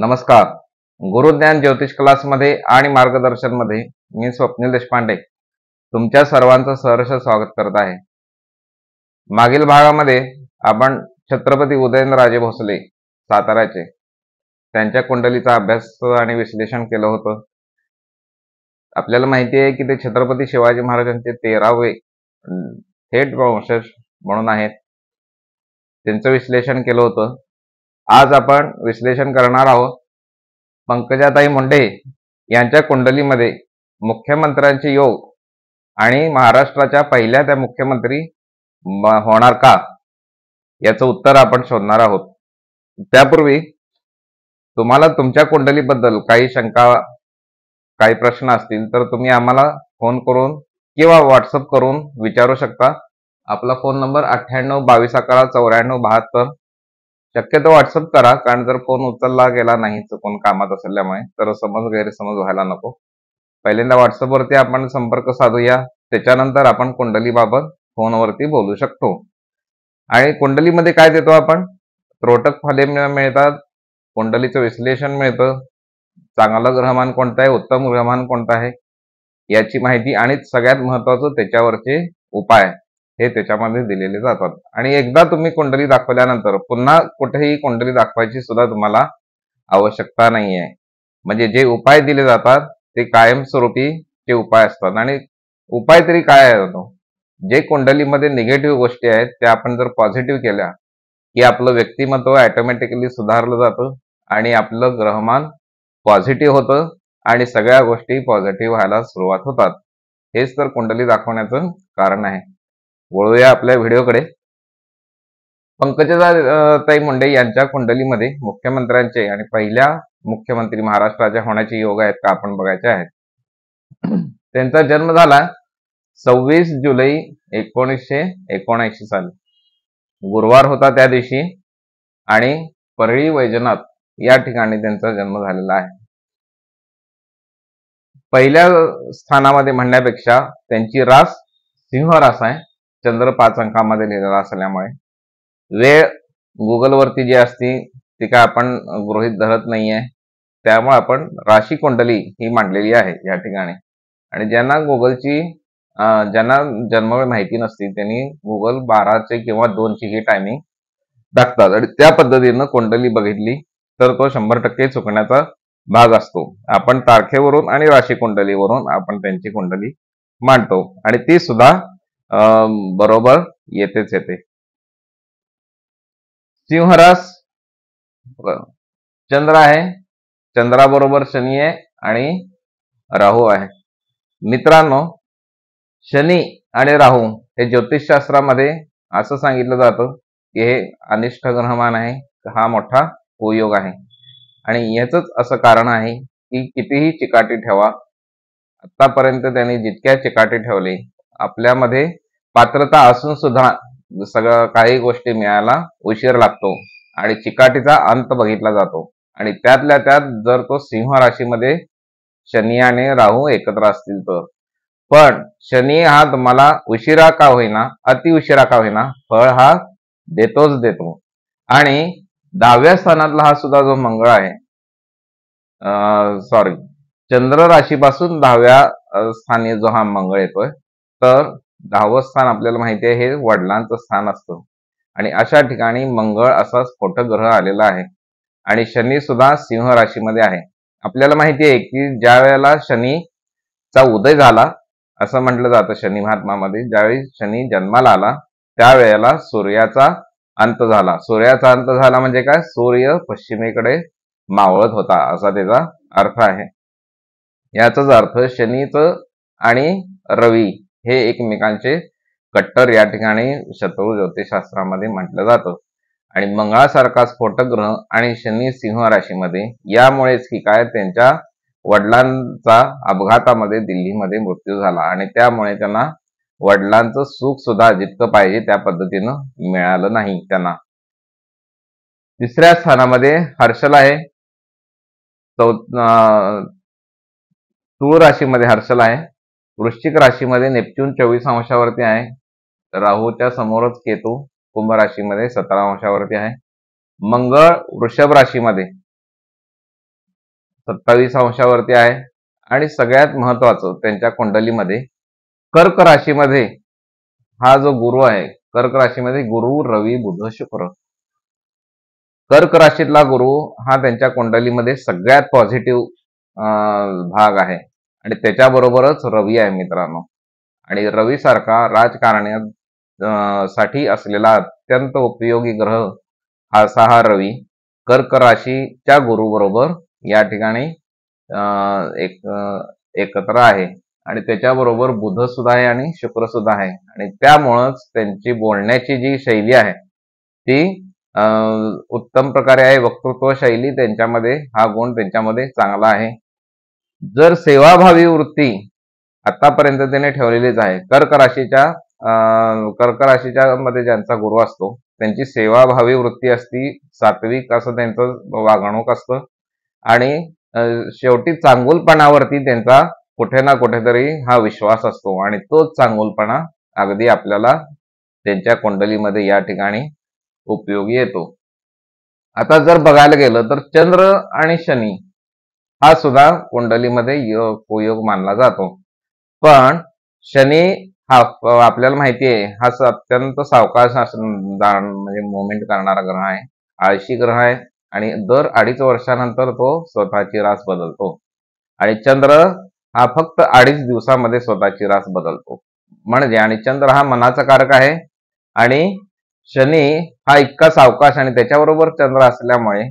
नमस्कार गुरुज्ञान ज्योतिष मध्ये आणि मध्ये मी स्वप्नील देशपांडे तुमच्या सर्वांचं सहर्ष स्वागत करत आहे मागील भागामध्ये आपण छत्रपती उदयनराजे भोसले साताऱ्याचे त्यांच्या कुंडलीचा अभ्यास आणि विश्लेषण केलं होतं आपल्याला माहिती आहे की ते छत्रपती शिवाजी महाराजांचे तेरावे थेट वंशज म्हणून आहेत त्यांचं विश्लेषण केलं होतं आज आपण विश्लेषण करणार आहोत पंकजाताई मुंडे यांच्या कुंडलीमध्ये मुख्यमंत्र्यांचे योग आणि महाराष्ट्राच्या पहिल्या त्या मुख्यमंत्री होणार का याचं उत्तर आपण शोधणार आहोत त्यापूर्वी तुम्हाला तुमच्या कुंडलीबद्दल काही शंका काही प्रश्न असतील तर तुम्ही आम्हाला फोन करून किंवा व्हॉट्सअप करून विचारू शकता आपला फोन नंबर अठ्ठ्याण्णव बावीस अकरा चौऱ्याण्णव बहात्तर शक्यतो व्हॉट्सअप करा कारण जर फोन उचलला गेला नाही कोण कामात असल्यामुळे तर समज गैरसमज व्हायला नको पहिल्यांदा व्हॉट्सअपवरती आपण संपर्क साधूया त्याच्यानंतर आपण कुंडलीबाबत फोनवरती बोलू शकतो आणि कुंडलीमध्ये काय देतो आपण त्रोटक फाले मिळतात कुंडलीचं विश्लेषण मिळतं चांगलं ग्रहमान कोणता आहे उत्तम ग्रहमान कोणता आहे याची माहिती आणि सगळ्यात महत्वाचं त्याच्यावरचे उपाय हे त्याच्यामध्ये दिलेले जातात आणि एकदा तुम्ही कुंडली दाखवल्यानंतर पुन्हा कुठेही कुंडली दाखवायची सुद्धा तुम्हाला आवश्यकता नाही आहे म्हणजे जे उपाय दिले जातात ते कायमस्वरूपी ते उपाय असतात आणि उपाय तरी काय होतो जे कुंडलीमध्ये निगेटिव्ह गोष्टी आहेत त्या आपण जर पॉझिटिव्ह केल्या की आपलं व्यक्तिमत्व ॲटोमॅटिकली सुधारलं जातं आणि आपलं ग्रहमान पॉझिटिव्ह होतं आणि सगळ्या गोष्टी पॉझिटिव्ह व्हायला सुरुवात होतात हेच तर कुंडली दाखवण्याचं कारण आहे वळूया आपल्या व्हिडिओकडे ताई मुंडे यांच्या कुंडलीमध्ये मुख्यमंत्र्यांचे आणि पहिल्या मुख्यमंत्री महाराष्ट्राच्या होण्याचे योग आहेत का आपण बघायचे आहेत त्यांचा जन्म झाला सव्वीस जुलै एकोणीसशे एकोणऐंशी साली गुरुवार होता त्या दिवशी आणि परळी वैजनाथ या ठिकाणी त्यांचा जन्म झालेला आहे पहिल्या स्थानामध्ये म्हणण्यापेक्षा त्यांची रास सिंह रास आहे चंद्र पाच अंकामध्ये लिहिलेला असल्यामुळे वेळ गुगलवरती जी असती ती काय आपण गृहित धरत नाहीये त्यामुळे आपण राशी कुंडली ही मांडलेली आहे या ठिकाणी आणि ज्यांना गुगलची ज्यांना जन्मवेळ माहिती नसती त्यांनी गुगल बाराचे किंवा दोनची ही टायमिंग दाखतात आणि त्या पद्धतीनं कुंडली बघितली तर तो शंभर टक्के चुकण्याचा भाग असतो आपण तारखेवरून आणि राशी कुंडलीवरून आपण त्यांची कुंडली मांडतो आणि ती सुद्धा बरोबर येतेच येते सिंहरास चंद्र आहे चंद्राबरोबर शनी आहे आणि राहू आहे मित्रांनो शनी आणि राहू हे ज्योतिषशास्त्रामध्ये असं सांगितलं जातं की हे अनिष्ट ग्रहमान आहे हा मोठा कुयोग आहे आणि याचंच असं कारण आहे की कितीही चिकाटी ठेवा आतापर्यंत त्यांनी जितक्या चिकाटी ठेवली आपल्यामध्ये पात्रता असून सुद्धा सगळं काही गोष्टी मिळायला उशीर लागतो आणि चिकाटीचा अंत बघितला जातो आणि त्यातल्या त्यात जर तो सिंह राशीमध्ये शनी आणि राहू एकत्र असतील तर पण शनी हा तुम्हाला उशिरा का होईना अति उशिरा का होईना फळ हा देतोच देतो आणि दहाव्या स्थानातला हा सुद्धा जो मंगळ आहे सॉरी चंद्र राशीपासून दहाव्या स्थानी जो हा मंगळ येतोय तर दहावं स्थान आपल्याला माहिती आहे हे वडिलांचं स्थान असतं आणि अशा ठिकाणी मंगळ असा स्फोट ग्रह आलेला आहे आणि शनी सुद्धा सिंह राशीमध्ये आहे आपल्याला माहिती आहे की ज्या वेळेला शनीचा उदय झाला असं म्हटलं जातं शनी महात्मामध्ये ज्यावेळी शनी जन्माला आला त्यावेळेला सूर्याचा अंत झाला सूर्याचा अंत झाला म्हणजे काय सूर्य पश्चिमेकडे मावळत होता असा त्याचा अर्थ आहे याचाच अर्थ शनीचं आणि रवी हे एकमेकांचे कट्टर या ठिकाणी शत्रू ज्योतिषशास्त्रामध्ये म्हटलं जातं आणि मंगळासारखा स्फोटक ग्रह आणि शनी सिंह राशीमध्ये यामुळेच की काय त्यांच्या वडिलांचा अपघातामध्ये दिल्लीमध्ये मृत्यू झाला आणि त्यामुळे त्यांना वडिलांचं सुख सुद्धा जितकं पाहिजे त्या पद्धतीनं मिळालं नाही त्यांना तिसऱ्या स्थानामध्ये हर्षल आहे चौ तू राशीमध्ये हर्षल आहे वृश्चिक राशीमध्ये नेपच्यून चोवीस अंशावरती आहे राहूच्या समोरच केतू कुंभ राशीमध्ये सतरा अंशावरती आहे मंगळ वृषभ राशीमध्ये सत्तावीस अंशावरती आहे आणि सगळ्यात महत्वाचं त्यांच्या कुंडलीमध्ये कर्क राशीमध्ये हा जो गुरु आहे कर्क राशीमध्ये गुरु रवी बुध शुक्र कर्क राशीतला गुरु हा त्यांच्या कुंडलीमध्ये सगळ्यात पॉझिटिव्ह भाग आहे आणि त्याच्याबरोबरच रवी आहे मित्रांनो आणि रवीसारखा राजकारण्या साठी असलेला अत्यंत उपयोगी ग्रह हा सहा रवी कर्क राशीच्या गुरुबरोबर या ठिकाणी एक एकत्र आहे आणि त्याच्याबरोबर बुध सुद्धा आहे आणि शुक्र सुद्धा आहे आणि त्यामुळंच त्यांची बोलण्याची जी शैली आहे ती उत्तम प्रकारे आहे वक्तृत्व शैली त्यांच्यामध्ये हा गुण त्यांच्यामध्ये चांगला आहे जर सेवाभावी वृत्ती आतापर्यंत त्यांनी ठेवलेलीच आहे कर्क राशीच्या कर्क राशीच्या मध्ये ज्यांचा गुरु असतो त्यांची सेवाभावी वृत्ती असती सात्विक असं त्यांचं वागणूक असतं आणि शेवटी चांगुलपणावरती त्यांचा कुठे ना कुठेतरी हा विश्वास असतो आणि तोच चांगुलपणा अगदी आपल्याला त्यांच्या कुंडलीमध्ये या ठिकाणी उपयोगी येतो आता जर बघायला गेलं तर चंद्र आणि शनी हा सुद्धा कुंडलीमध्ये योग योग मानला जातो पण शनी हा आपल्याला माहिती आहे हा अत्यंत सावकाश म्हणजे मुवमेंट करणारा ग्रह आहे आळशी ग्रह आहे आणि दर अडीच वर्षानंतर तो स्वतःची रास बदलतो आणि चंद्र हा फक्त अडीच दिवसामध्ये स्वतःची रास बदलतो म्हणजे आणि चंद्र हा मनाचा कारक आहे आणि शनी हा इतका सावकाश आणि त्याच्याबरोबर चंद्र असल्यामुळे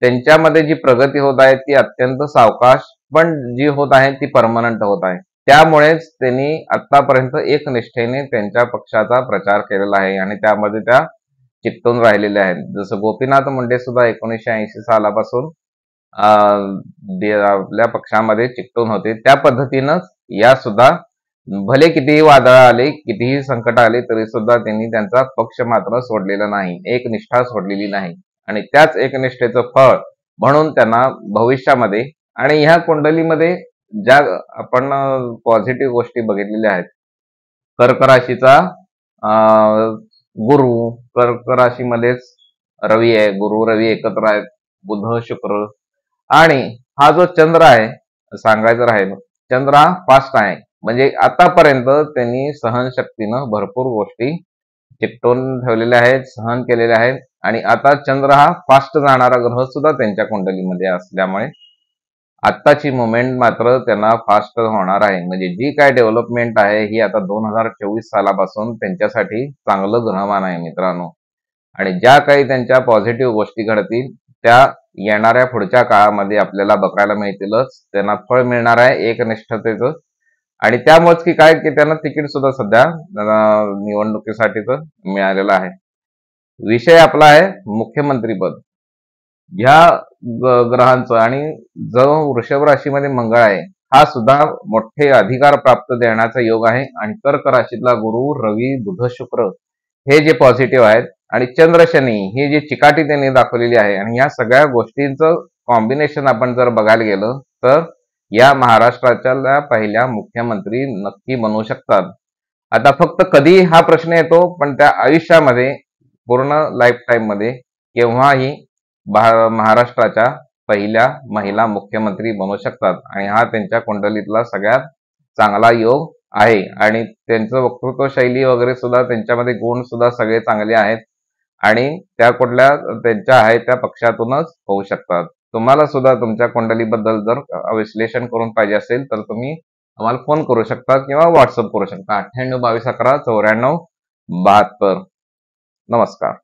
त्यांच्यामध्ये जी प्रगती होत आहे ती अत्यंत सावकाश पण जी होत आहे ती परमनंट होत आहे त्यामुळेच त्यांनी आतापर्यंत एकनिष्ठेने त्यांच्या पक्षाचा प्रचार केलेला आहे आणि त्यामध्ये त्या चिकटून राहिलेल्या आहेत जसं गोपीनाथ मुंडे सुद्धा एकोणीसशे ऐंशी सालापासून आपल्या पक्षामध्ये चिकटून होते त्या पद्धतीनंच या सुद्धा भले कितीही वादळ आले कितीही संकट आले तरी सुद्धा त्यांनी त्यांचा पक्ष मात्र सोडलेला नाही एक निष्ठा सोडलेली नाही आणि त्याच एकनिष्ठेचं फळ म्हणून त्यांना भविष्यामध्ये आणि ह्या कुंडलीमध्ये ज्या आपण पॉझिटिव्ह गोष्टी बघितलेल्या आहेत कर्क राशीचा गुरु कर्क राशीमध्येच रवी आहे गुरु रवी एकत्र आहेत बुध शुक्र आणि हा जो चंद्र आहे सांगायचं राहील चंद्र फास्ट आहे म्हणजे आतापर्यंत त्यांनी सहनशक्तीनं भरपूर गोष्टी चिकटून ठेवलेले आहेत सहन केलेले आहेत आणि आता चंद्र हा फास्ट जाणारा ग्रह सुद्धा त्यांच्या कुंडलीमध्ये असल्यामुळे आत्ताची मुवमेंट मात्र त्यांना फास्ट होणार आहे म्हणजे जी काय डेव्हलपमेंट आहे ही आता दोन हजार चोवीस सालापासून त्यांच्यासाठी चांगलं ग्रहमान आहे मित्रांनो आणि ज्या काही त्यांच्या पॉझिटिव्ह गोष्टी घडतील त्या येणाऱ्या पुढच्या काळामध्ये आपल्याला बघायला मिळतीलच त्यांना फळ मिळणार आहे एकनिष्ठतेचं आणि त्यामुळेच की काय की त्यांना तिकीट सुद्धा सध्या निवडणुकीसाठीच मिळालेलं आहे विषय आपला आहे मुख्यमंत्री पद ह्या ग्रहांचं आणि जो वृषभ राशीमध्ये मंगळ आहे हा सुद्धा मोठे अधिकार प्राप्त देण्याचा योग आहे आणि कर्क राशीतला गुरु रवी बुध शुक्र हे जे पॉझिटिव्ह आहेत आणि चंद्र शनी ही जी चिकाटी त्यांनी दाखवलेली आहे आणि या सगळ्या गोष्टींचं कॉम्बिनेशन आपण जर बघायला गेलं तर या महाराष्ट्राच्या पहिल्या मुख्यमंत्री नक्की बनवू शकतात आता फक्त कधी हा प्रश्न येतो पण त्या आयुष्यामध्ये पूर्ण लाईफ टाईम मध्ये केव्हाही महाराष्ट्राच्या पहिल्या महिला मुख्यमंत्री बनू शकतात आणि हा त्यांच्या कुंडलीतला सगळ्यात चांगला योग आहे आणि त्यांचं वक्तृत्व शैली वगैरे सुद्धा त्यांच्यामध्ये गुण सुद्धा सगळे चांगले आहेत आणि त्या कुठल्या त्यांच्या आहे त्या पक्षातूनच होऊ शकतात तुम्हाला सुद्धा तुमच्या कुंडलीबद्दल जर विश्लेषण करून पाहिजे असेल तर तुम्ही आम्हाला फोन करू शकता किंवा व्हॉट्सअप करू शकता अठ्ठ्याण्णव बावीस अकरा चौऱ्याण्णव बहात्तर नमस्कार